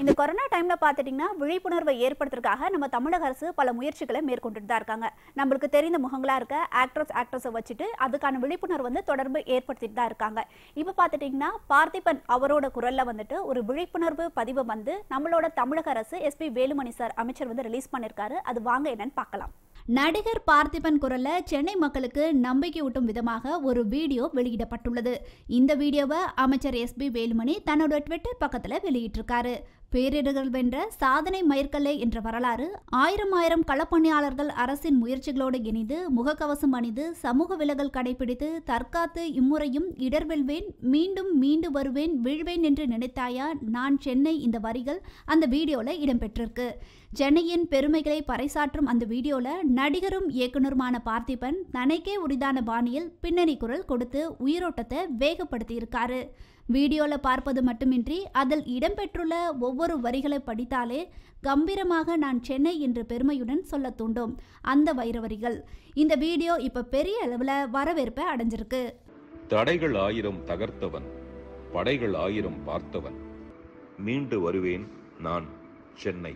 இந்த கொரோனா டைம்ல பார்த்துட்டிங்கன்னா விழிப்புணர்வை ஏற்படுத்துறதுக்காக நம்ம தமிழக அரசு பல முயற்சிகளை மேற்கொண்டு தான் இருக்காங்க நம்மளுக்கு தெரிந்த முகங்களா இருக்க ஆக்ட்ரஸ் ஆக்ட்ரஸை வச்சுட்டு அதுக்கான விழிப்புணர்வு வந்து தொடர்பு ஏற்படுத்திட்டு தான் இருக்காங்க இப்போ பார்த்துட்டிங்கன்னா பார்த்திபன் அவரோட குரலில் வந்துட்டு ஒரு விழிப்புணர்வு பதிவை வந்து நம்மளோட தமிழக அரசு எஸ்பி வேலுமணி சார் அமைச்சர் வந்து ரிலீஸ் பண்ணியிருக்காரு அது வாங்க என்னன்னு பார்க்கலாம் நடிகர் பார்த்திபன் குரல்ல சென்னை மக்களுக்கு நம்பிக்கை ஊட்டும் விதமாக ஒரு வீடியோ வெளியிடப்பட்டுள்ளது இந்த வீடியோவை அமைச்சர் எஸ்பி வேலுமணி தன்னோட ட்விட்டர் பக்கத்தில் வெளியிட்டிருக்காரு பேரிடர்கள் வென்ற சாதனை மயிர்கல்லை என்ற வரலாறு ஆயிரம் ஆயிரம் களப்பணியாளர்கள் அரசின் முயற்சிகளோடு இணைந்து முகக்கவசம் அணிந்து சமூக விலகல் கடைபிடித்து தற்காத்து இம்முறையும் இடர்வெல்வேன் மீண்டும் மீண்டு வருவேன் விழுவேன் என்று நினைத்தாயா நான் சென்னை இந்த வரிகள் அந்த வீடியோவில் இடம்பெற்றிருக்கு சென்னையின் பெருமைகளை பறைசாற்றும் அந்த வீடியோவில் நடிகரும் இயக்குனருமான பார்த்திபன் தனக்கே உரிதான பாணியில் பின்னணி குரல் கொடுத்து உயிரோட்டத்தை வேகப்படுத்தியிருக்காரு வீடியோவில் பார்ப்பது மட்டுமின்றி அதில் இடம்பெற்றுள்ள ஒவ்வொரு வரிகளை படித்தாலே கம்பீரமாக நான் சென்னை என்று பெருமையுடன் சொல்ல தூண்டும் அந்த வைரவரிகள் இந்த வீடியோ இப்போ பெரிய அளவில் வரவேற்பை அடைஞ்சிருக்கு தடைகள் ஆயிரம் தகர்த்தவன் படைகள் ஆயிரம் பார்த்தவன் மீண்டு வருவேன் நான் சென்னை